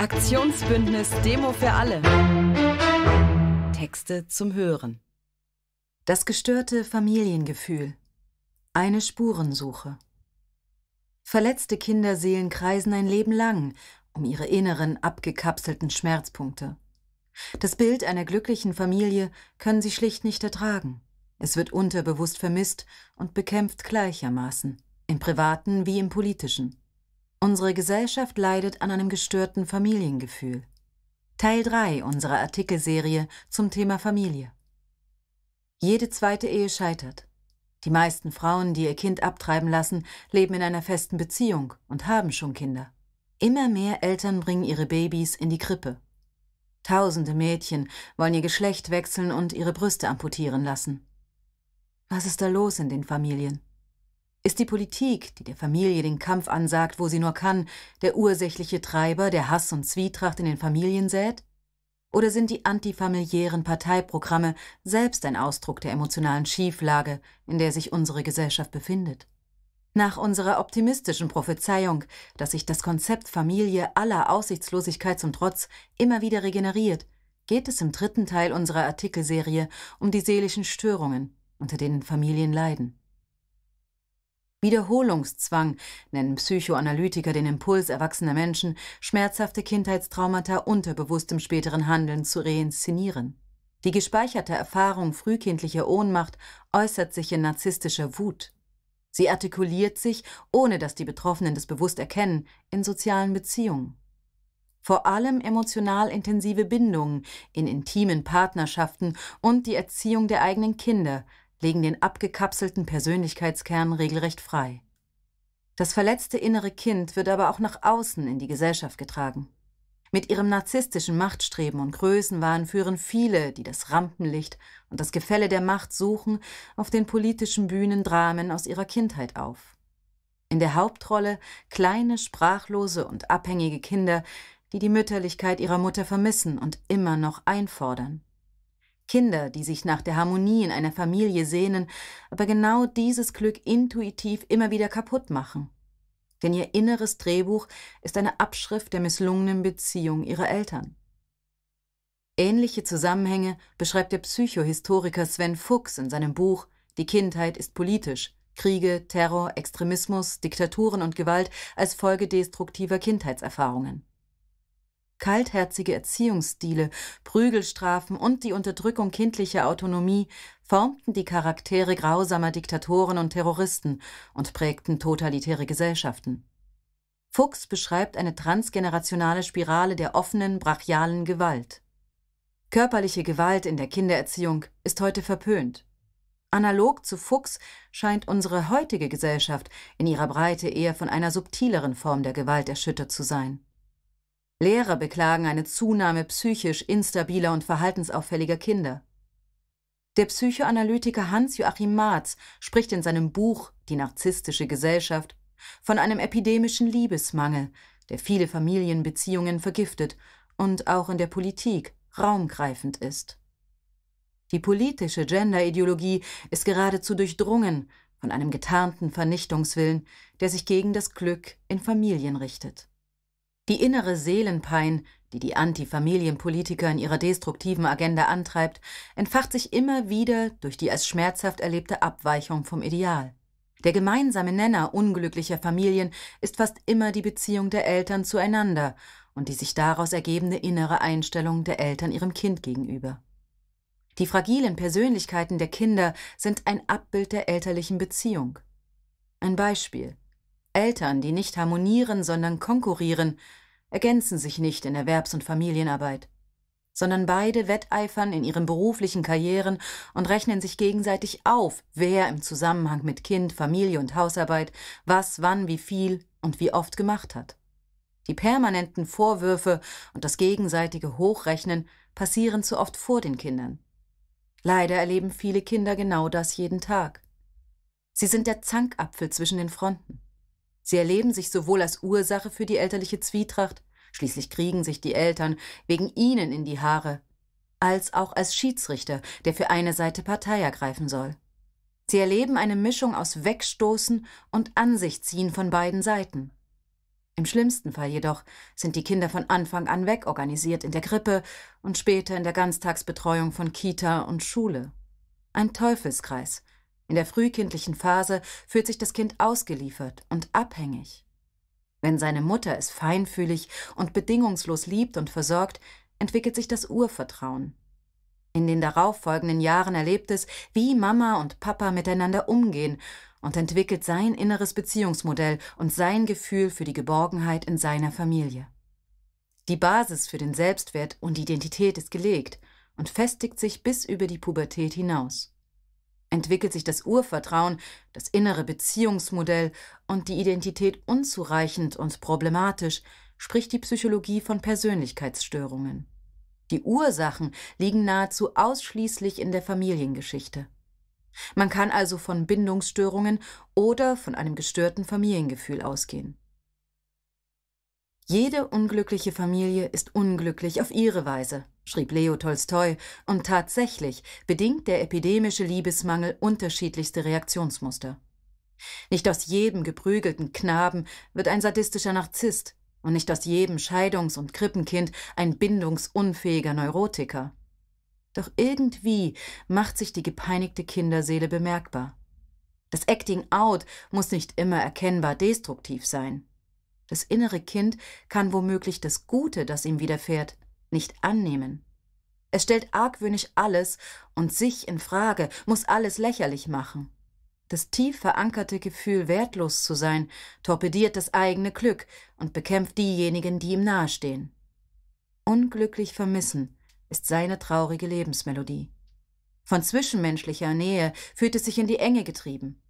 Aktionsbündnis Demo für alle. Texte zum Hören. Das gestörte Familiengefühl. Eine Spurensuche. Verletzte Kinderseelen kreisen ein Leben lang um ihre inneren, abgekapselten Schmerzpunkte. Das Bild einer glücklichen Familie können sie schlicht nicht ertragen. Es wird unterbewusst vermisst und bekämpft gleichermaßen, im privaten wie im politischen. Unsere Gesellschaft leidet an einem gestörten Familiengefühl. Teil 3 unserer Artikelserie zum Thema Familie. Jede zweite Ehe scheitert. Die meisten Frauen, die ihr Kind abtreiben lassen, leben in einer festen Beziehung und haben schon Kinder. Immer mehr Eltern bringen ihre Babys in die Krippe. Tausende Mädchen wollen ihr Geschlecht wechseln und ihre Brüste amputieren lassen. Was ist da los in den Familien? Ist die Politik, die der Familie den Kampf ansagt, wo sie nur kann, der ursächliche Treiber, der Hass und Zwietracht in den Familien sät? Oder sind die antifamiliären Parteiprogramme selbst ein Ausdruck der emotionalen Schieflage, in der sich unsere Gesellschaft befindet? Nach unserer optimistischen Prophezeiung, dass sich das Konzept Familie aller Aussichtslosigkeit zum Trotz immer wieder regeneriert, geht es im dritten Teil unserer Artikelserie um die seelischen Störungen, unter denen Familien leiden. Wiederholungszwang nennen Psychoanalytiker den Impuls erwachsener Menschen, schmerzhafte Kindheitstraumata unter bewusstem späteren Handeln zu reinszenieren. Die gespeicherte Erfahrung frühkindlicher Ohnmacht äußert sich in narzisstischer Wut. Sie artikuliert sich, ohne dass die Betroffenen das bewusst erkennen, in sozialen Beziehungen. Vor allem emotional intensive Bindungen in intimen Partnerschaften und die Erziehung der eigenen Kinder – legen den abgekapselten Persönlichkeitskern regelrecht frei. Das verletzte innere Kind wird aber auch nach außen in die Gesellschaft getragen. Mit ihrem narzisstischen Machtstreben und Größenwahn führen viele, die das Rampenlicht und das Gefälle der Macht suchen, auf den politischen Bühnen Dramen aus ihrer Kindheit auf. In der Hauptrolle kleine, sprachlose und abhängige Kinder, die die Mütterlichkeit ihrer Mutter vermissen und immer noch einfordern. Kinder, die sich nach der Harmonie in einer Familie sehnen, aber genau dieses Glück intuitiv immer wieder kaputt machen. Denn ihr inneres Drehbuch ist eine Abschrift der misslungenen Beziehung ihrer Eltern. Ähnliche Zusammenhänge beschreibt der Psychohistoriker Sven Fuchs in seinem Buch Die Kindheit ist politisch Kriege, Terror, Extremismus, Diktaturen und Gewalt als Folge destruktiver Kindheitserfahrungen kaltherzige Erziehungsstile, Prügelstrafen und die Unterdrückung kindlicher Autonomie formten die Charaktere grausamer Diktatoren und Terroristen und prägten totalitäre Gesellschaften. Fuchs beschreibt eine transgenerationale Spirale der offenen, brachialen Gewalt. Körperliche Gewalt in der Kindererziehung ist heute verpönt. Analog zu Fuchs scheint unsere heutige Gesellschaft in ihrer Breite eher von einer subtileren Form der Gewalt erschüttert zu sein. Lehrer beklagen eine Zunahme psychisch instabiler und verhaltensauffälliger Kinder. Der Psychoanalytiker Hans-Joachim Marz spricht in seinem Buch Die narzisstische Gesellschaft von einem epidemischen Liebesmangel, der viele Familienbeziehungen vergiftet und auch in der Politik raumgreifend ist. Die politische Genderideologie ist geradezu durchdrungen von einem getarnten Vernichtungswillen, der sich gegen das Glück in Familien richtet. Die innere Seelenpein, die die Antifamilienpolitiker in ihrer destruktiven Agenda antreibt, entfacht sich immer wieder durch die als schmerzhaft erlebte Abweichung vom Ideal. Der gemeinsame Nenner unglücklicher Familien ist fast immer die Beziehung der Eltern zueinander und die sich daraus ergebende innere Einstellung der Eltern ihrem Kind gegenüber. Die fragilen Persönlichkeiten der Kinder sind ein Abbild der elterlichen Beziehung. Ein Beispiel. Eltern, die nicht harmonieren, sondern konkurrieren, ergänzen sich nicht in Erwerbs- und Familienarbeit, sondern beide wetteifern in ihren beruflichen Karrieren und rechnen sich gegenseitig auf, wer im Zusammenhang mit Kind, Familie und Hausarbeit was, wann, wie viel und wie oft gemacht hat. Die permanenten Vorwürfe und das gegenseitige Hochrechnen passieren zu oft vor den Kindern. Leider erleben viele Kinder genau das jeden Tag. Sie sind der Zankapfel zwischen den Fronten. Sie erleben sich sowohl als Ursache für die elterliche Zwietracht, schließlich kriegen sich die Eltern wegen ihnen in die Haare, als auch als Schiedsrichter, der für eine Seite Partei ergreifen soll. Sie erleben eine Mischung aus Wegstoßen und an sich ziehen von beiden Seiten. Im schlimmsten Fall jedoch sind die Kinder von Anfang an wegorganisiert in der Krippe und später in der Ganztagsbetreuung von Kita und Schule. Ein Teufelskreis, in der frühkindlichen Phase fühlt sich das Kind ausgeliefert und abhängig. Wenn seine Mutter es feinfühlig und bedingungslos liebt und versorgt, entwickelt sich das Urvertrauen. In den darauffolgenden Jahren erlebt es, wie Mama und Papa miteinander umgehen und entwickelt sein inneres Beziehungsmodell und sein Gefühl für die Geborgenheit in seiner Familie. Die Basis für den Selbstwert und Identität ist gelegt und festigt sich bis über die Pubertät hinaus entwickelt sich das Urvertrauen, das innere Beziehungsmodell und die Identität unzureichend und problematisch, spricht die Psychologie von Persönlichkeitsstörungen. Die Ursachen liegen nahezu ausschließlich in der Familiengeschichte. Man kann also von Bindungsstörungen oder von einem gestörten Familiengefühl ausgehen. Jede unglückliche Familie ist unglücklich auf ihre Weise, schrieb Leo Tolstoi, und tatsächlich bedingt der epidemische Liebesmangel unterschiedlichste Reaktionsmuster. Nicht aus jedem geprügelten Knaben wird ein sadistischer Narzisst und nicht aus jedem Scheidungs- und Krippenkind ein bindungsunfähiger Neurotiker. Doch irgendwie macht sich die gepeinigte Kinderseele bemerkbar. Das Acting Out muss nicht immer erkennbar destruktiv sein. Das innere Kind kann womöglich das Gute, das ihm widerfährt, nicht annehmen. Es stellt argwöhnisch alles und sich in Frage, muss alles lächerlich machen. Das tief verankerte Gefühl, wertlos zu sein, torpediert das eigene Glück und bekämpft diejenigen, die ihm nahestehen. Unglücklich vermissen ist seine traurige Lebensmelodie. Von zwischenmenschlicher Nähe fühlt es sich in die Enge getrieben.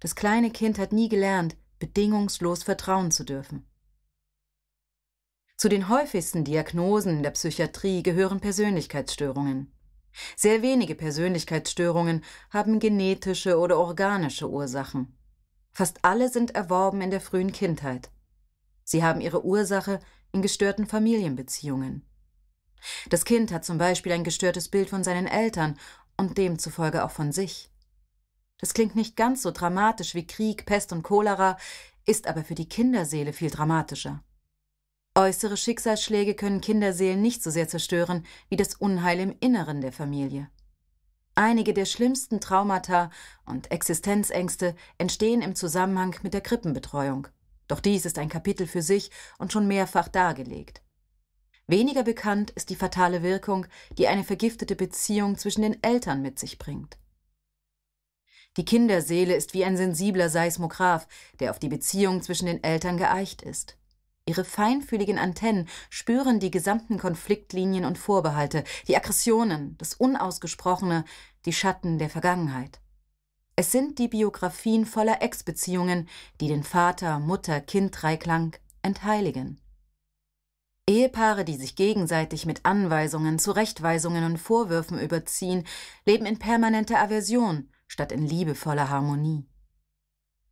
Das kleine Kind hat nie gelernt, bedingungslos vertrauen zu dürfen. Zu den häufigsten Diagnosen in der Psychiatrie gehören Persönlichkeitsstörungen. Sehr wenige Persönlichkeitsstörungen haben genetische oder organische Ursachen. Fast alle sind erworben in der frühen Kindheit. Sie haben ihre Ursache in gestörten Familienbeziehungen. Das Kind hat zum Beispiel ein gestörtes Bild von seinen Eltern und demzufolge auch von sich. Das klingt nicht ganz so dramatisch wie Krieg, Pest und Cholera, ist aber für die Kinderseele viel dramatischer. Äußere Schicksalsschläge können Kinderseelen nicht so sehr zerstören wie das Unheil im Inneren der Familie. Einige der schlimmsten Traumata und Existenzängste entstehen im Zusammenhang mit der Krippenbetreuung. Doch dies ist ein Kapitel für sich und schon mehrfach dargelegt. Weniger bekannt ist die fatale Wirkung, die eine vergiftete Beziehung zwischen den Eltern mit sich bringt. Die Kinderseele ist wie ein sensibler Seismograph, der auf die Beziehung zwischen den Eltern geeicht ist. Ihre feinfühligen Antennen spüren die gesamten Konfliktlinien und Vorbehalte, die Aggressionen, das Unausgesprochene, die Schatten der Vergangenheit. Es sind die Biografien voller Ex-Beziehungen, die den Vater, Mutter, Kind-Dreiklang entheiligen. Ehepaare, die sich gegenseitig mit Anweisungen, Zurechtweisungen und Vorwürfen überziehen, leben in permanenter Aversion statt in liebevoller Harmonie.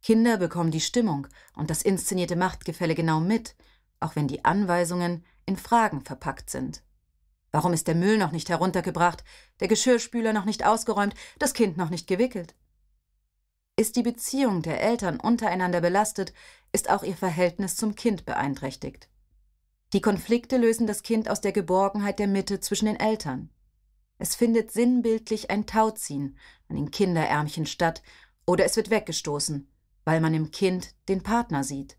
Kinder bekommen die Stimmung und das inszenierte Machtgefälle genau mit, auch wenn die Anweisungen in Fragen verpackt sind. Warum ist der Müll noch nicht heruntergebracht, der Geschirrspüler noch nicht ausgeräumt, das Kind noch nicht gewickelt? Ist die Beziehung der Eltern untereinander belastet, ist auch ihr Verhältnis zum Kind beeinträchtigt. Die Konflikte lösen das Kind aus der Geborgenheit der Mitte zwischen den Eltern. Es findet sinnbildlich ein Tauziehen an den Kinderärmchen statt oder es wird weggestoßen, weil man im Kind den Partner sieht.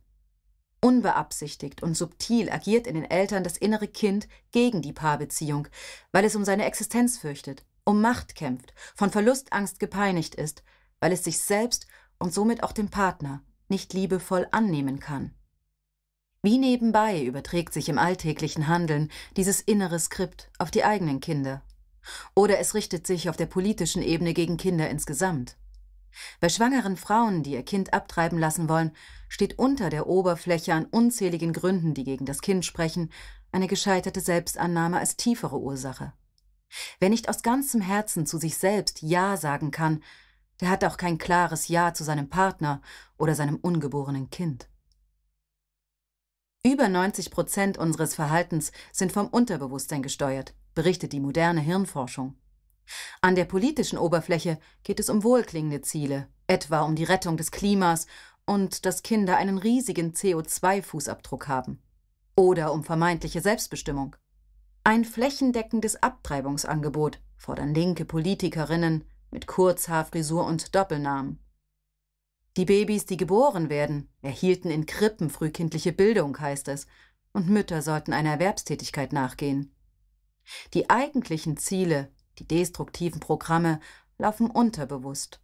Unbeabsichtigt und subtil agiert in den Eltern das innere Kind gegen die Paarbeziehung, weil es um seine Existenz fürchtet, um Macht kämpft, von Verlustangst gepeinigt ist, weil es sich selbst und somit auch dem Partner nicht liebevoll annehmen kann. Wie nebenbei überträgt sich im alltäglichen Handeln dieses innere Skript auf die eigenen Kinder. Oder es richtet sich auf der politischen Ebene gegen Kinder insgesamt. Bei schwangeren Frauen, die ihr Kind abtreiben lassen wollen, steht unter der Oberfläche an unzähligen Gründen, die gegen das Kind sprechen, eine gescheiterte Selbstannahme als tiefere Ursache. Wer nicht aus ganzem Herzen zu sich selbst Ja sagen kann, der hat auch kein klares Ja zu seinem Partner oder seinem ungeborenen Kind. Über 90 Prozent unseres Verhaltens sind vom Unterbewusstsein gesteuert, berichtet die moderne Hirnforschung. An der politischen Oberfläche geht es um wohlklingende Ziele, etwa um die Rettung des Klimas und dass Kinder einen riesigen CO2-Fußabdruck haben. Oder um vermeintliche Selbstbestimmung. Ein flächendeckendes Abtreibungsangebot fordern linke Politikerinnen mit Kurzhaarfrisur und Doppelnamen. Die Babys, die geboren werden, erhielten in Krippen frühkindliche Bildung, heißt es, und Mütter sollten einer Erwerbstätigkeit nachgehen. Die eigentlichen Ziele die destruktiven Programme laufen unterbewusst.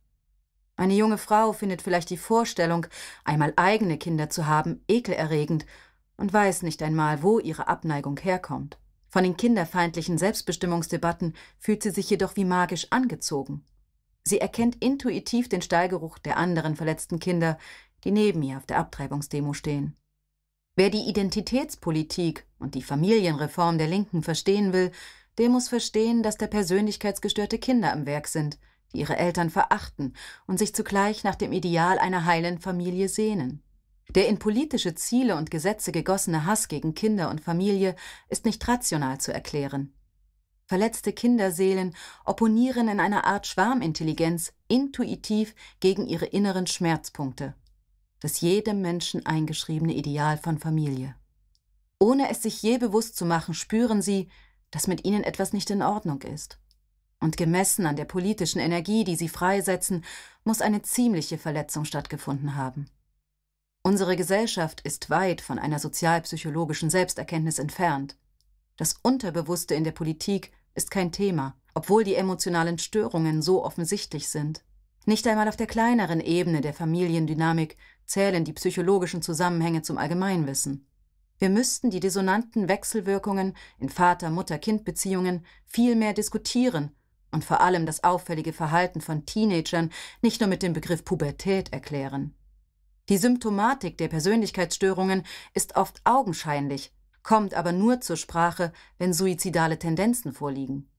Eine junge Frau findet vielleicht die Vorstellung, einmal eigene Kinder zu haben, ekelerregend und weiß nicht einmal, wo ihre Abneigung herkommt. Von den kinderfeindlichen Selbstbestimmungsdebatten fühlt sie sich jedoch wie magisch angezogen. Sie erkennt intuitiv den Stallgeruch der anderen verletzten Kinder, die neben ihr auf der Abtreibungsdemo stehen. Wer die Identitätspolitik und die Familienreform der Linken verstehen will, der muss verstehen, dass da persönlichkeitsgestörte Kinder am Werk sind, die ihre Eltern verachten und sich zugleich nach dem Ideal einer heilen Familie sehnen. Der in politische Ziele und Gesetze gegossene Hass gegen Kinder und Familie ist nicht rational zu erklären. Verletzte Kinderseelen opponieren in einer Art Schwarmintelligenz intuitiv gegen ihre inneren Schmerzpunkte. Das jedem Menschen eingeschriebene Ideal von Familie. Ohne es sich je bewusst zu machen, spüren sie, dass mit ihnen etwas nicht in Ordnung ist. Und gemessen an der politischen Energie, die sie freisetzen, muss eine ziemliche Verletzung stattgefunden haben. Unsere Gesellschaft ist weit von einer sozialpsychologischen Selbsterkenntnis entfernt. Das Unterbewusste in der Politik ist kein Thema, obwohl die emotionalen Störungen so offensichtlich sind. Nicht einmal auf der kleineren Ebene der Familiendynamik zählen die psychologischen Zusammenhänge zum Allgemeinwissen. Wir müssten die dissonanten Wechselwirkungen in Vater-Mutter-Kind-Beziehungen viel mehr diskutieren und vor allem das auffällige Verhalten von Teenagern nicht nur mit dem Begriff Pubertät erklären. Die Symptomatik der Persönlichkeitsstörungen ist oft augenscheinlich, kommt aber nur zur Sprache, wenn suizidale Tendenzen vorliegen.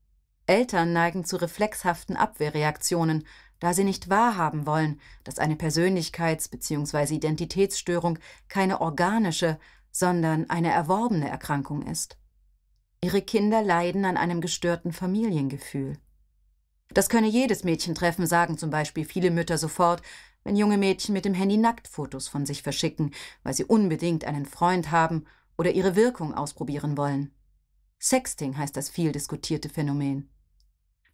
Eltern neigen zu reflexhaften Abwehrreaktionen, da sie nicht wahrhaben wollen, dass eine Persönlichkeits- bzw. Identitätsstörung keine organische, sondern eine erworbene Erkrankung ist. Ihre Kinder leiden an einem gestörten Familiengefühl. Das könne jedes Mädchen treffen, sagen zum Beispiel viele Mütter sofort, wenn junge Mädchen mit dem Handy Nacktfotos von sich verschicken, weil sie unbedingt einen Freund haben oder ihre Wirkung ausprobieren wollen. Sexting heißt das viel diskutierte Phänomen.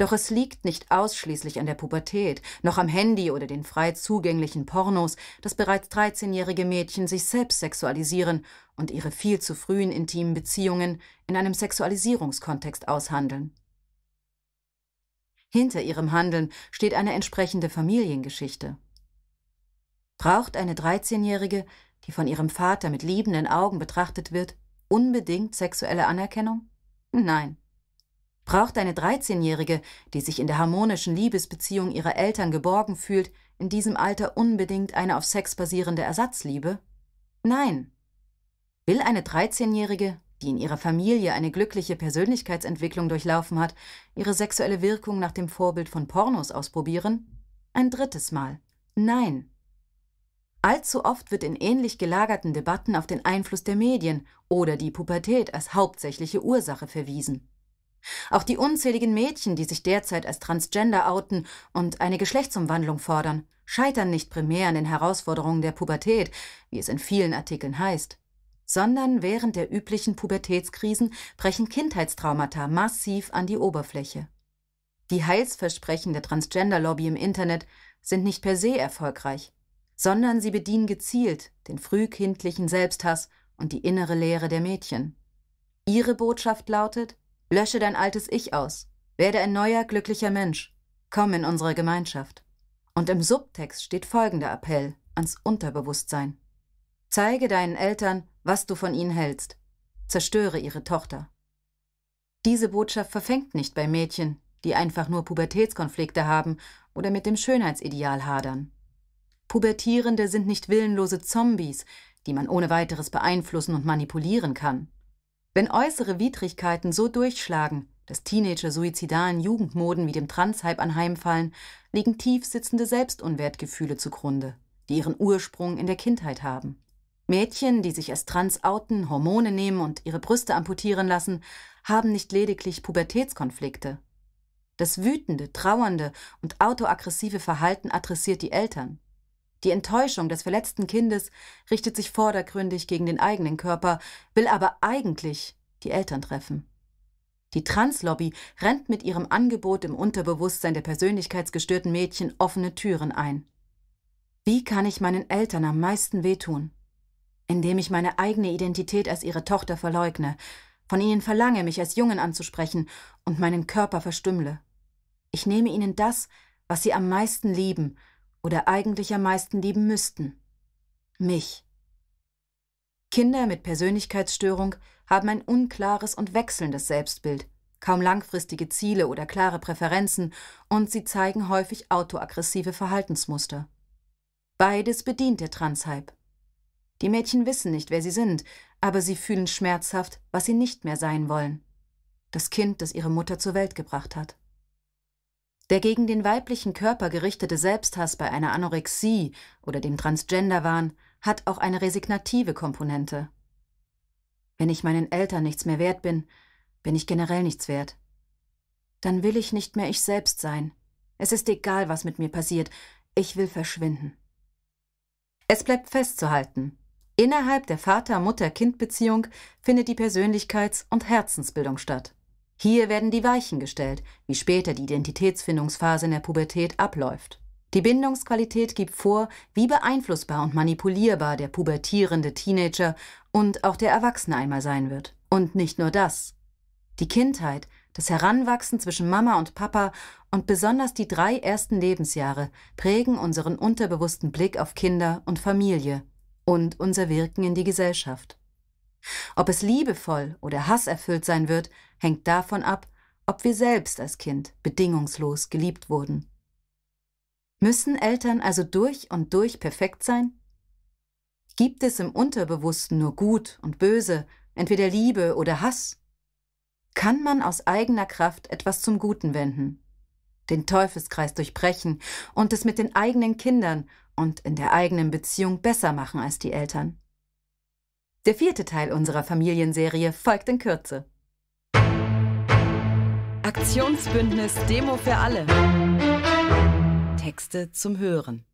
Doch es liegt nicht ausschließlich an der Pubertät, noch am Handy oder den frei zugänglichen Pornos, dass bereits 13-jährige Mädchen sich selbst sexualisieren und ihre viel zu frühen intimen Beziehungen in einem Sexualisierungskontext aushandeln. Hinter ihrem Handeln steht eine entsprechende Familiengeschichte. Braucht eine 13-Jährige, die von ihrem Vater mit liebenden Augen betrachtet wird, unbedingt sexuelle Anerkennung? Nein. Braucht eine 13-Jährige, die sich in der harmonischen Liebesbeziehung ihrer Eltern geborgen fühlt, in diesem Alter unbedingt eine auf Sex basierende Ersatzliebe? Nein. Will eine 13-Jährige, die in ihrer Familie eine glückliche Persönlichkeitsentwicklung durchlaufen hat, ihre sexuelle Wirkung nach dem Vorbild von Pornos ausprobieren? Ein drittes Mal. Nein. Allzu oft wird in ähnlich gelagerten Debatten auf den Einfluss der Medien oder die Pubertät als hauptsächliche Ursache verwiesen. Auch die unzähligen Mädchen, die sich derzeit als Transgender outen und eine Geschlechtsumwandlung fordern, scheitern nicht primär an den Herausforderungen der Pubertät, wie es in vielen Artikeln heißt, sondern während der üblichen Pubertätskrisen brechen Kindheitstraumata massiv an die Oberfläche. Die Heilsversprechen der Transgender-Lobby im Internet sind nicht per se erfolgreich, sondern sie bedienen gezielt den frühkindlichen Selbsthass und die innere Lehre der Mädchen. Ihre Botschaft lautet, Lösche dein altes Ich aus. Werde ein neuer, glücklicher Mensch. Komm in unsere Gemeinschaft. Und im Subtext steht folgender Appell ans Unterbewusstsein. Zeige deinen Eltern, was du von ihnen hältst. Zerstöre ihre Tochter. Diese Botschaft verfängt nicht bei Mädchen, die einfach nur Pubertätskonflikte haben oder mit dem Schönheitsideal hadern. Pubertierende sind nicht willenlose Zombies, die man ohne weiteres beeinflussen und manipulieren kann. Wenn äußere Widrigkeiten so durchschlagen, dass Teenager suizidalen Jugendmoden wie dem Transhype anheimfallen, liegen tief sitzende Selbstunwertgefühle zugrunde, die ihren Ursprung in der Kindheit haben. Mädchen, die sich als trans outen, Hormone nehmen und ihre Brüste amputieren lassen, haben nicht lediglich Pubertätskonflikte. Das wütende, trauernde und autoaggressive Verhalten adressiert die Eltern. Die Enttäuschung des verletzten Kindes richtet sich vordergründig gegen den eigenen Körper, will aber eigentlich die Eltern treffen. Die Translobby rennt mit ihrem Angebot im Unterbewusstsein der persönlichkeitsgestörten Mädchen offene Türen ein. Wie kann ich meinen Eltern am meisten wehtun? Indem ich meine eigene Identität als ihre Tochter verleugne, von ihnen verlange, mich als Jungen anzusprechen und meinen Körper verstümmle. Ich nehme ihnen das, was sie am meisten lieben, oder eigentlich am meisten lieben müssten. Mich. Kinder mit Persönlichkeitsstörung haben ein unklares und wechselndes Selbstbild, kaum langfristige Ziele oder klare Präferenzen und sie zeigen häufig autoaggressive Verhaltensmuster. Beides bedient der Transhype. Die Mädchen wissen nicht, wer sie sind, aber sie fühlen schmerzhaft, was sie nicht mehr sein wollen. Das Kind, das ihre Mutter zur Welt gebracht hat. Der gegen den weiblichen Körper gerichtete Selbsthass bei einer Anorexie oder dem Transgenderwahn hat auch eine resignative Komponente. Wenn ich meinen Eltern nichts mehr wert bin, bin ich generell nichts wert. Dann will ich nicht mehr ich selbst sein. Es ist egal, was mit mir passiert. Ich will verschwinden. Es bleibt festzuhalten. Innerhalb der Vater-Mutter-Kind-Beziehung findet die Persönlichkeits- und Herzensbildung statt. Hier werden die Weichen gestellt, wie später die Identitätsfindungsphase in der Pubertät abläuft. Die Bindungsqualität gibt vor, wie beeinflussbar und manipulierbar der pubertierende Teenager und auch der Erwachsene einmal sein wird. Und nicht nur das. Die Kindheit, das Heranwachsen zwischen Mama und Papa und besonders die drei ersten Lebensjahre prägen unseren unterbewussten Blick auf Kinder und Familie und unser Wirken in die Gesellschaft. Ob es liebevoll oder hasserfüllt sein wird, hängt davon ab, ob wir selbst als Kind bedingungslos geliebt wurden. Müssen Eltern also durch und durch perfekt sein? Gibt es im Unterbewussten nur Gut und Böse, entweder Liebe oder Hass? Kann man aus eigener Kraft etwas zum Guten wenden, den Teufelskreis durchbrechen und es mit den eigenen Kindern und in der eigenen Beziehung besser machen als die Eltern? Der vierte Teil unserer Familienserie folgt in Kürze. Aktionsbündnis Demo für alle. Texte zum Hören.